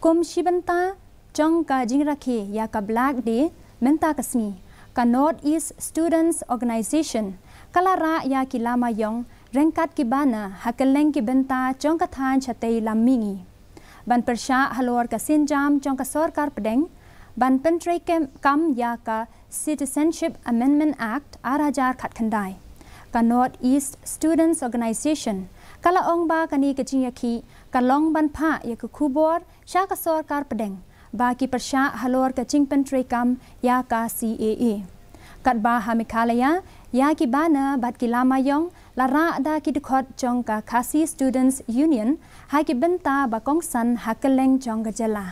kum shibanta chong ka jingrakhe ya ka black day menta kasmi ka north east students organization kalara ya ki lama yong rengkat ki bana hakeleng ki benta chong ka than chatei lammingi ban persha halor ka sinjam chong ka sarkar pdeng ban pentrekem kam ya ka citizenship amendment act arajar khatkhandai กับ North East Students Organization กะละองบากันีกจิงยาคีกะลองบันพะยากคูบอร์ชากสอรการประเด็งบากีประชาฮัลอร์กจิงเป็นตรีกรรมยากา CAA กัดบาฮามิคาลยายากีบานาบัดกิลามายองลาราดากิดคอดจองกาคาซีสตูดนส์ยูเนียนหากิบันตาบากองสันฮักเลงจองกเจลา